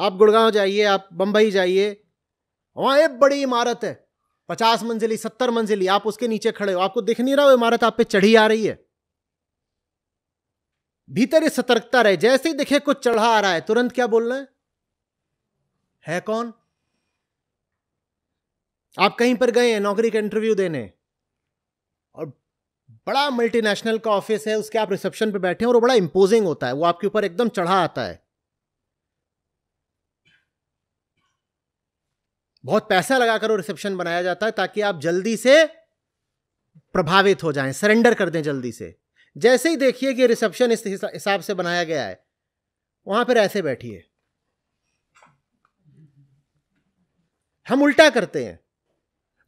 आप गुड़गांव जाइए आप बंबई जाइए वहाँ एक बड़ी इमारत है पचास मंजिली सत्तर मंजिली आप उसके नीचे खड़े हो आपको दिख नहीं रहा वो इमारत आप पे चढ़ी आ रही है भीतर ये सतर्कता रहे जैसे ही दिखे कुछ चढ़ा आ रहा है तुरंत क्या बोलना है है कौन आप कहीं पर गए हैं नौकरी का इंटरव्यू देने और बड़ा मल्टीनेशनल का ऑफिस है उसके आप रिसेप्शन पे बैठे हैं और वो बड़ा इंपोजिंग होता है वो आपके ऊपर एकदम चढ़ा आता है बहुत पैसा लगाकर वो रिसेप्शन बनाया जाता है ताकि आप जल्दी से प्रभावित हो जाएं सरेंडर कर दें जल्दी से जैसे ही देखिए कि रिसेप्शन इस हिसाब से बनाया गया है वहां पर ऐसे बैठिए हम उल्टा करते हैं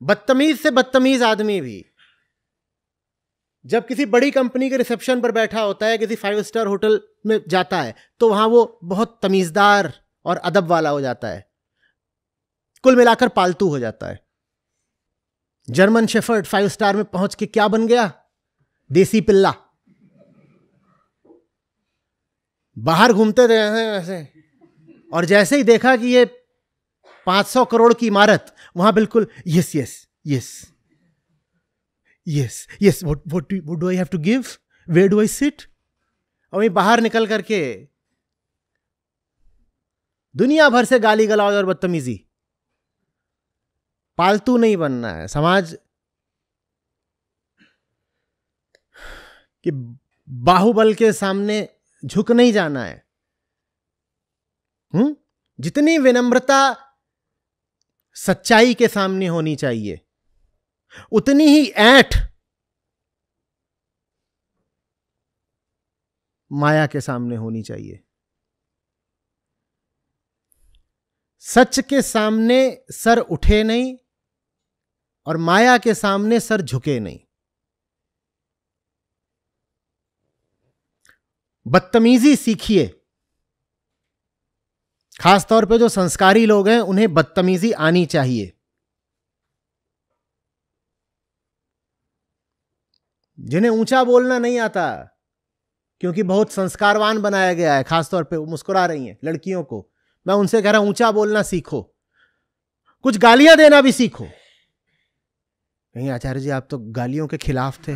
बदतमीज से बदतमीज आदमी भी जब किसी बड़ी कंपनी के रिसेप्शन पर बैठा होता है किसी फाइव स्टार होटल में जाता है तो वहां वो बहुत तमीज़दार और अदब वाला हो जाता है कुल मिलाकर पालतू हो जाता है जर्मन शेफर्ड फाइव स्टार में पहुंच के क्या बन गया देसी पिल्ला बाहर घूमते रहे वैसे और जैसे ही देखा कि ये 500 करोड़ की इमारत वहां बिल्कुल yes yes yes yes yes what what do I have to give where do I sit और वहीं बाहर निकल करके दुनिया भर से गाली गलौज और बदतमीजी पालतू नहीं बनना है समाज कि बाहुबल के सामने झुक नहीं जाना है हुँ? जितनी विनम्रता सच्चाई के सामने होनी चाहिए उतनी ही ऐठ माया के सामने होनी चाहिए सच के सामने सर उठे नहीं और माया के सामने सर झुके नहीं बदतमीजी सीखिए खासतौर पे जो संस्कारी लोग हैं उन्हें बदतमीजी आनी चाहिए जिन्हें ऊंचा बोलना नहीं आता क्योंकि बहुत संस्कारवान बनाया गया है खासतौर पे मुस्कुरा रही हैं लड़कियों को मैं उनसे कह रहा हूं ऊंचा बोलना सीखो कुछ गालियां देना भी सीखो कहीं आचार्य जी आप तो गालियों के खिलाफ थे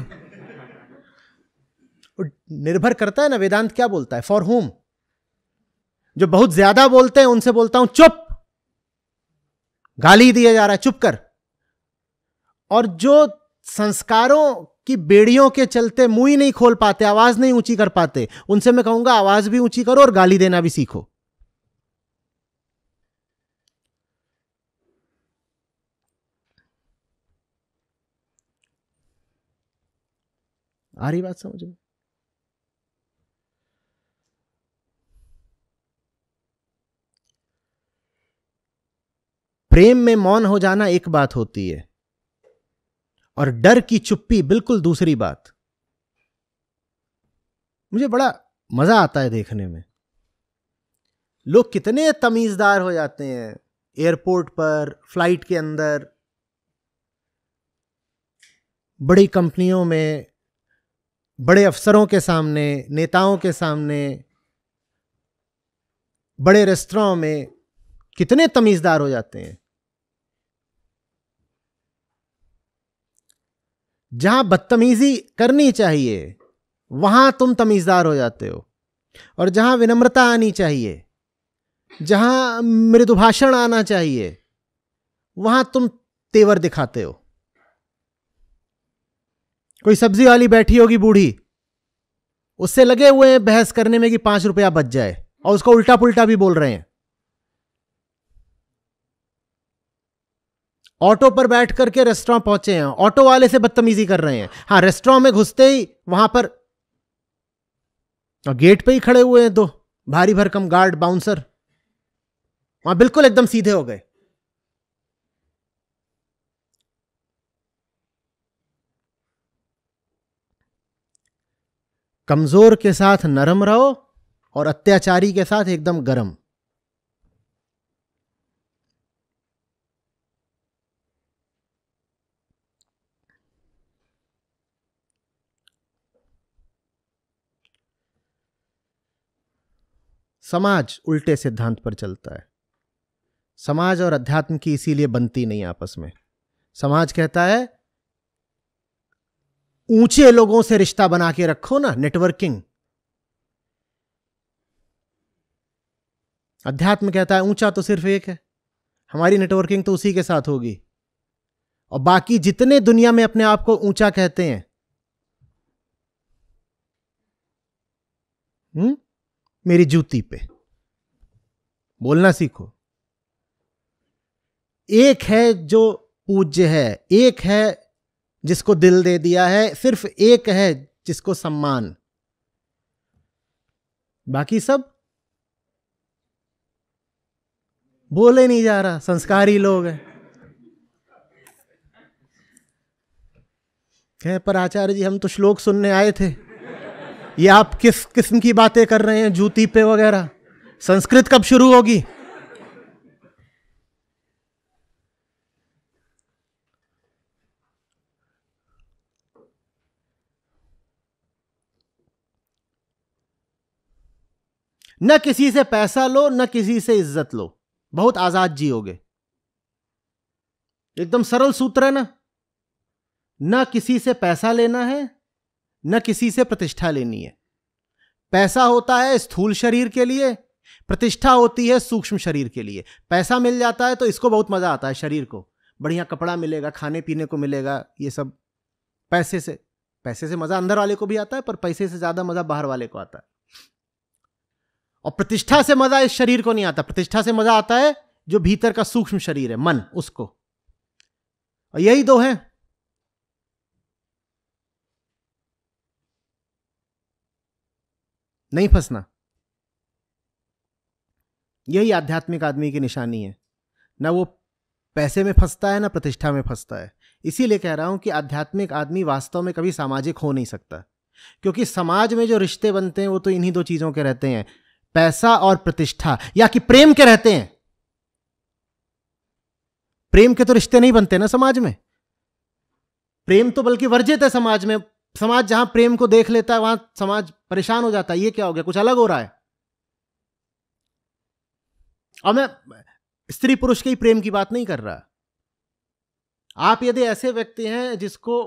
निर्भर करता है ना वेदांत क्या बोलता है फॉर होम जो बहुत ज्यादा बोलते हैं उनसे बोलता हूं चुप गाली दिया जा रहा है चुप कर और जो संस्कारों की बेड़ियों के चलते मुंह ही नहीं खोल पाते आवाज नहीं ऊंची कर पाते उनसे मैं कहूंगा आवाज भी ऊंची करो और गाली देना भी सीखो आ रही बात समझ में प्रेम में मौन हो जाना एक बात होती है और डर की चुप्पी बिल्कुल दूसरी बात मुझे बड़ा मजा आता है देखने में लोग कितने तमीजदार हो जाते हैं एयरपोर्ट पर फ्लाइट के अंदर बड़ी कंपनियों में बड़े अफसरों के सामने नेताओं के सामने बड़े रेस्तरा में कितने तमीज़दार हो जाते हैं जहां बदतमीज़ी करनी चाहिए वहां तुम तमीज़दार हो जाते हो और जहां विनम्रता आनी चाहिए जहां मृदुभाषण आना चाहिए वहां तुम तेवर दिखाते हो कोई सब्जी वाली बैठी होगी बूढ़ी उससे लगे हुए हैं बहस करने में कि पांच रुपया बच जाए और उसको उल्टा पुल्टा भी बोल रहे हैं ऑटो पर बैठ करके रेस्टोरेंट पहुंचे हैं ऑटो वाले से बदतमीजी कर रहे हैं हाँ रेस्टोरेंट में घुसते ही वहां पर और गेट पे ही खड़े हुए हैं दो भारी भरकम गार्ड बाउंसर वहां बिल्कुल एकदम सीधे हो गए कमज़ोर के साथ नरम रहो और अत्याचारी के साथ एकदम गरम समाज उल्टे सिद्धांत पर चलता है समाज और अध्यात्म की इसीलिए बनती नहीं आपस में समाज कहता है ऊंचे लोगों से रिश्ता बना के रखो ना नेटवर्किंग अध्यात्म कहता है ऊंचा तो सिर्फ एक है हमारी नेटवर्किंग तो उसी के साथ होगी और बाकी जितने दुनिया में अपने आप को ऊंचा कहते हैं हुँ? हम्म, मेरी जूती पे बोलना सीखो एक है जो पूज्य है एक है जिसको दिल दे दिया है सिर्फ एक है जिसको सम्मान बाकी सब बोले नहीं जा रहा संस्कारी लोग हैं कह पर आचार्य जी हम तो श्लोक सुनने आए थे ये आप किस किस्म की बातें कर रहे हैं जूती पे वगैरह संस्कृत कब शुरू होगी न किसी से पैसा लो न किसी से इज्जत लो बहुत आजाद जियोगे एकदम सरल सूत्र है ना न किसी से पैसा लेना है न किसी से प्रतिष्ठा लेनी है पैसा होता है स्थूल शरीर के लिए प्रतिष्ठा होती है सूक्ष्म शरीर के लिए पैसा मिल जाता है तो इसको बहुत मजा आता है शरीर को बढ़िया कपड़ा मिलेगा खाने पीने को मिलेगा ये सब पैसे से पैसे से मजा अंदर वाले को भी आता है पर पैसे से ज्यादा मजा बाहर वाले को आता है और प्रतिष्ठा से मजा इस शरीर को नहीं आता प्रतिष्ठा से मजा आता है जो भीतर का सूक्ष्म शरीर है मन उसको और यही दो हैं नहीं फंसना यही आध्यात्मिक आदमी की निशानी है ना वो पैसे में फंसता है ना प्रतिष्ठा में फंसता है इसीलिए कह रहा हूं कि आध्यात्मिक आदमी वास्तव में कभी सामाजिक हो नहीं सकता क्योंकि समाज में जो रिश्ते बनते हैं वो तो इन्हीं दो चीज़ों के रहते हैं पैसा और प्रतिष्ठा या कि प्रेम के रहते हैं प्रेम के तो रिश्ते नहीं बनते ना समाज में प्रेम तो बल्कि वर्जित है समाज में समाज जहां प्रेम को देख लेता है वहां समाज परेशान हो जाता है ये क्या हो गया कुछ अलग हो रहा है और मैं स्त्री पुरुष के ही प्रेम की बात नहीं कर रहा आप यदि ऐसे व्यक्ति हैं जिसको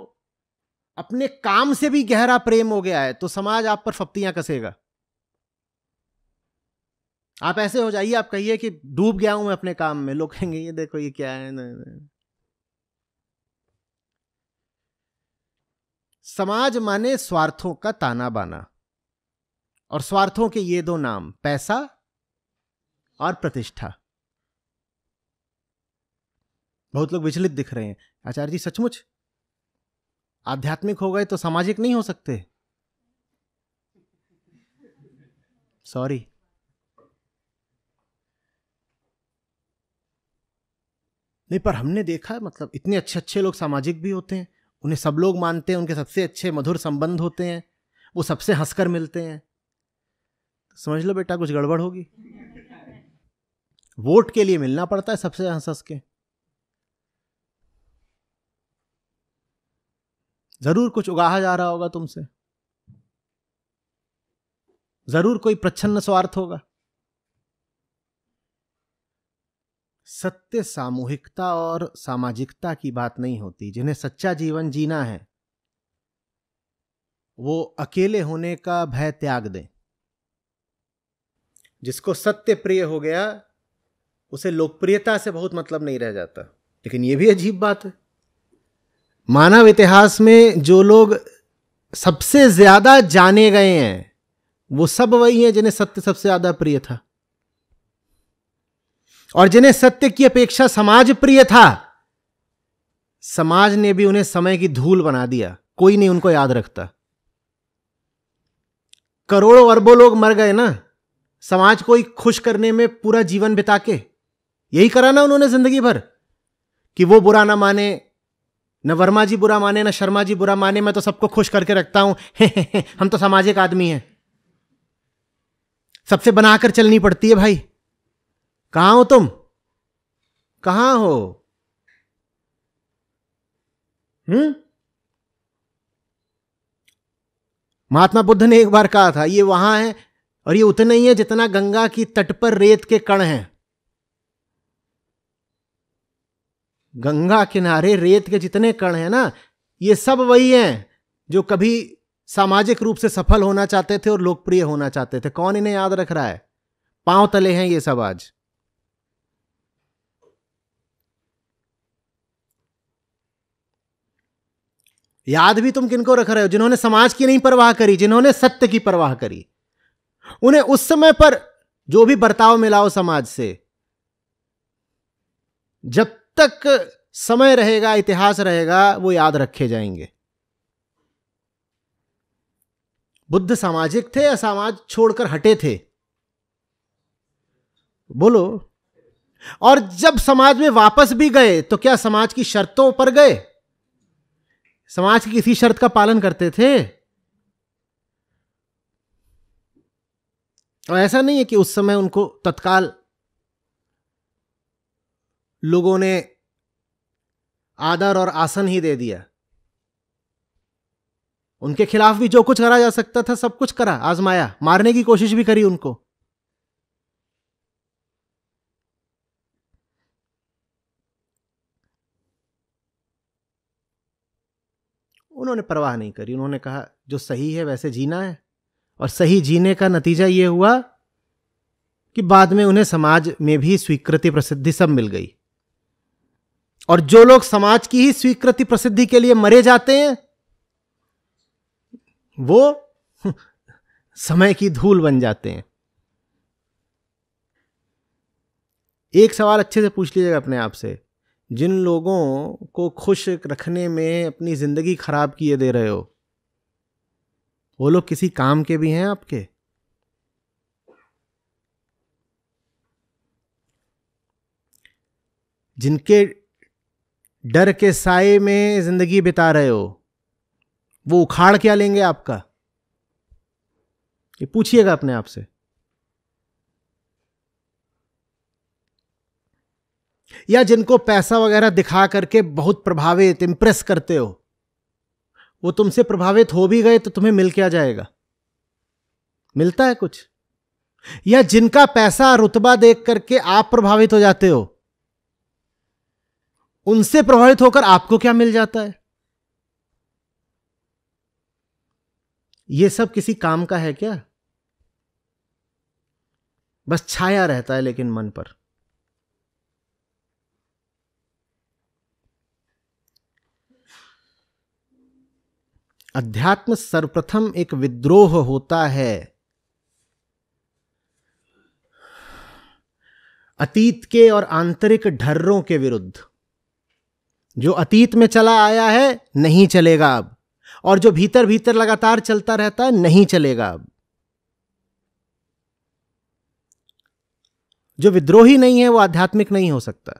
अपने काम से भी गहरा प्रेम हो गया है तो समाज आप पर फप्तियां कसेगा आप ऐसे हो जाइए आप कहिए कि डूब गया हूं मैं अपने काम में लोग कहेंगे ये देखो ये क्या है नहीं, नहीं। समाज माने स्वार्थों का ताना बाना और स्वार्थों के ये दो नाम पैसा और प्रतिष्ठा बहुत लोग विचलित दिख रहे हैं आचार्य जी सचमुच आध्यात्मिक हो गए तो सामाजिक नहीं हो सकते सॉरी नहीं पर हमने देखा मतलब इतने अच्छे अच्छे लोग सामाजिक भी होते हैं उन्हें सब लोग मानते हैं उनके सबसे अच्छे मधुर संबंध होते हैं वो सबसे हंसकर मिलते हैं समझ लो बेटा कुछ गड़बड़ होगी वोट के लिए मिलना पड़ता है सबसे हंस हंस के जरूर कुछ उगाहा जा रहा होगा तुमसे जरूर कोई प्रच्छन्न स्वार्थ होगा सत्य सामूहिकता और सामाजिकता की बात नहीं होती जिन्हें सच्चा जीवन जीना है वो अकेले होने का भय त्याग दें जिसको सत्य प्रिय हो गया उसे लोकप्रियता से बहुत मतलब नहीं रह जाता लेकिन यह भी अजीब बात है मानव इतिहास में जो लोग सबसे ज्यादा जाने गए हैं वो सब वही हैं जिन्हें सत्य सबसे ज्यादा प्रिय था और जिन्हें सत्य की अपेक्षा समाज प्रिय था समाज ने भी उन्हें समय की धूल बना दिया कोई नहीं उनको याद रखता करोड़ों अरबों लोग मर गए ना समाज को ही खुश करने में पूरा जीवन बिता के यही करा ना उन्होंने जिंदगी भर कि वो बुरा ना माने न वर्मा जी बुरा माने न शर्मा जी बुरा माने मैं तो सबको खुश करके रखता हूं हम तो सामाजिक आदमी हैं सबसे बनाकर चलनी पड़ती है भाई कहाँ हो तुम कहाँ हो हम्म महात्मा बुद्ध ने एक बार कहा था ये वहां है और ये उतना ही है जितना गंगा की तट पर रेत के कण हैं गंगा किनारे रेत के जितने कण हैं ना ये सब वही हैं जो कभी सामाजिक रूप से सफल होना चाहते थे और लोकप्रिय होना चाहते थे कौन इन्हें याद रख रहा है पांव तले हैं ये सब आज याद भी तुम किनको रख रहे हो जिन्होंने समाज की नहीं परवाह करी जिन्होंने सत्य की परवाह करी उन्हें उस समय पर जो भी बर्ताव मिलाओ समाज से जब तक समय रहेगा इतिहास रहेगा वो याद रखे जाएंगे बुद्ध सामाजिक थे या समाज छोड़कर हटे थे बोलो और जब समाज में वापस भी गए तो क्या समाज की शर्तों पर गए समाज की किसी शर्त का पालन करते थे और ऐसा नहीं है कि उस समय उनको तत्काल लोगों ने आदर और आसन ही दे दिया उनके खिलाफ भी जो कुछ करा जा सकता था सब कुछ करा आजमाया मारने की कोशिश भी करी उनको उन्होंने परवाह नहीं करी उन्होंने कहा जो सही है वैसे जीना है और सही जीने का नतीजा ये हुआ कि बाद में उन्हें समाज में भी स्वीकृति प्रसिद्धि सब मिल गई और जो लोग समाज की ही स्वीकृति प्रसिद्धि के लिए मरे जाते हैं वो समय की धूल बन जाते हैं एक सवाल अच्छे से पूछ लीजिएगा अपने आप से जिन लोगों को खुश रखने में अपनी ज़िंदगी ख़राब किए दे रहे हो वो लोग किसी काम के भी हैं आपके जिनके डर के साय में ज़िंदगी बिता रहे हो वो उखाड़ क्या लेंगे आपका ये पूछिएगा अपने आप से या जिनको पैसा वगैरह दिखा करके बहुत प्रभावित इंप्रेस करते हो वो तुमसे प्रभावित हो भी गए तो तुम्हें मिल क्या जाएगा मिलता है कुछ या जिनका पैसा रुतबा देख करके आप प्रभावित हो जाते हो उनसे प्रभावित होकर आपको क्या मिल जाता है ये सब किसी काम का है क्या बस छाया रहता है लेकिन मन पर अध्यात्म सर्वप्रथम एक विद्रोह होता है अतीत के और आंतरिक ढर्रों के विरुद्ध जो अतीत में चला आया है नहीं चलेगा अब और जो भीतर भीतर लगातार चलता रहता है नहीं चलेगा अब जो विद्रोही नहीं है वो आध्यात्मिक नहीं हो सकता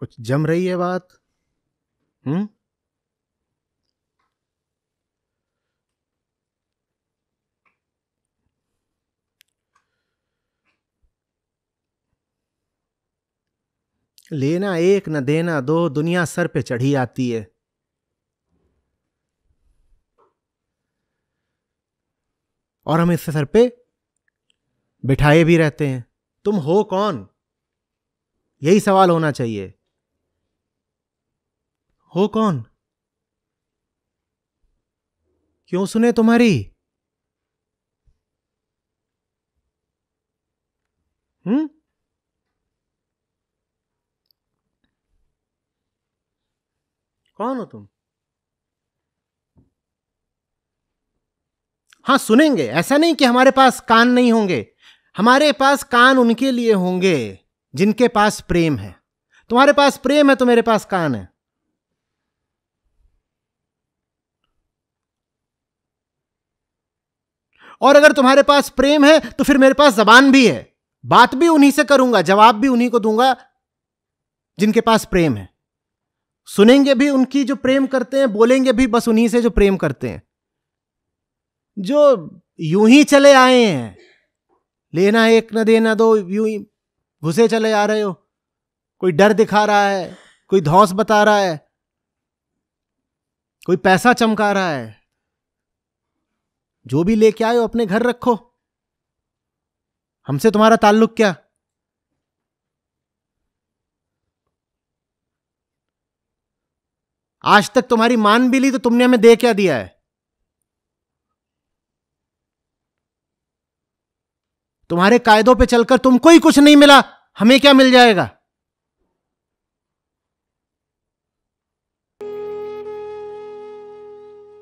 कुछ जम रही है बात हम्म लेना एक न देना दो दुनिया सर पे चढ़ी आती है और हम इससे सर पे बिठाए भी रहते हैं तुम हो कौन यही सवाल होना चाहिए हो कौन क्यों सुने तुम्हारी हम्म कौन हो तुम हां सुनेंगे ऐसा नहीं कि हमारे पास कान नहीं होंगे हमारे पास कान उनके लिए होंगे जिनके पास प्रेम है तुम्हारे पास प्रेम है तो मेरे पास कान है और अगर तुम्हारे पास प्रेम है तो फिर मेरे पास जबान भी है बात भी उन्हीं से करूंगा जवाब भी उन्हीं को दूंगा जिनके पास प्रेम है सुनेंगे भी उनकी जो प्रेम करते हैं बोलेंगे भी बस उन्हीं से जो प्रेम करते हैं जो यूं ही चले आए हैं लेना एक न देना दो यूं ही घुसे चले आ रहे हो कोई डर दिखा रहा है कोई धौस बता रहा है कोई पैसा चमका रहा है जो भी लेके आए हो अपने घर रखो हमसे तुम्हारा ताल्लुक क्या आज तक तुम्हारी मान भी ली तो तुमने हमें दे क्या दिया है तुम्हारे कायदों पे चलकर तुमको ही कुछ नहीं मिला हमें क्या मिल जाएगा